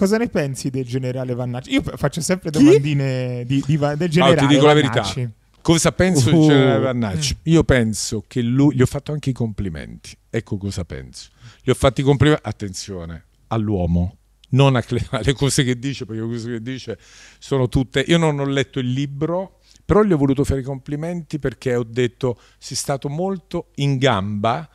cosa ne pensi del generale Vannacci? Io faccio sempre domandine di, di, del generale. Ah, ti dico Vannacci. la verità. Cosa penso uh. del generale Vannacci? Mm. Io penso che lui. Gli ho fatto anche i complimenti. Ecco cosa penso. Gli ho fatto i complimenti. Attenzione all'uomo, non alle cose che dice, perché le cose che dice sono tutte. Io non ho letto il libro, però gli ho voluto fare i complimenti perché ho detto: sei stato molto in gamba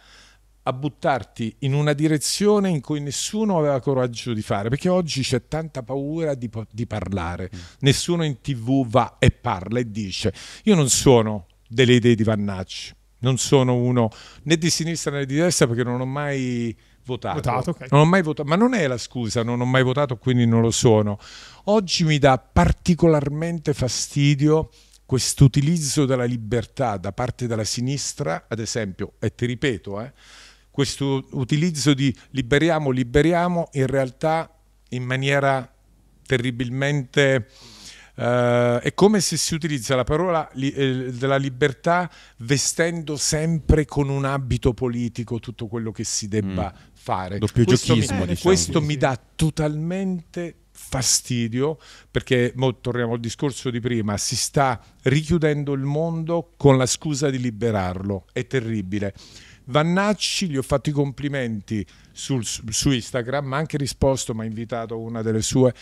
a buttarti in una direzione in cui nessuno aveva coraggio di fare, perché oggi c'è tanta paura di, di parlare, mm. nessuno in tv va e parla e dice io non sono delle idee di Vannacci, non sono uno né di sinistra né di destra perché non ho mai votato, votato okay. non ho mai votato ma non è la scusa, non ho mai votato quindi non lo sono. Oggi mi dà particolarmente fastidio quest'utilizzo della libertà da parte della sinistra, ad esempio, e ti ripeto, eh, questo utilizzo di liberiamo, liberiamo, in realtà in maniera terribilmente... Eh, è come se si utilizza la parola li, eh, della libertà vestendo sempre con un abito politico tutto quello che si debba mm. fare. Doppio questo giochismo, mi, diciamo. Questo mi dà totalmente fastidio perché torniamo al discorso di prima si sta richiudendo il mondo con la scusa di liberarlo è terribile Vannacci, gli ho fatto i complimenti sul, su Instagram, ma anche risposto, mi ha invitato una delle sue,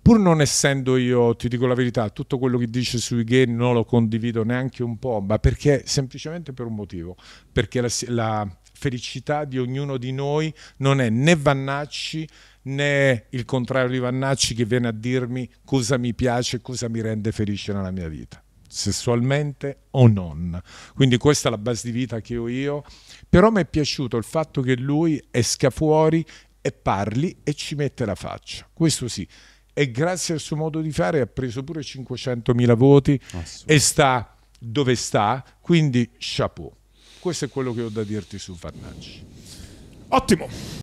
pur non essendo io, ti dico la verità, tutto quello che dice sui gay non lo condivido neanche un po', ma perché semplicemente per un motivo, perché la, la felicità di ognuno di noi non è né Vannacci né il contrario di Vannacci che viene a dirmi cosa mi piace, cosa mi rende felice nella mia vita sessualmente o non. Quindi questa è la base di vita che ho io, però mi è piaciuto il fatto che lui esca fuori e parli e ci mette la faccia, questo sì. E grazie al suo modo di fare ha preso pure 500.000 voti e sta dove sta, quindi chapeau. Questo è quello che ho da dirti su Farnacci. Ottimo!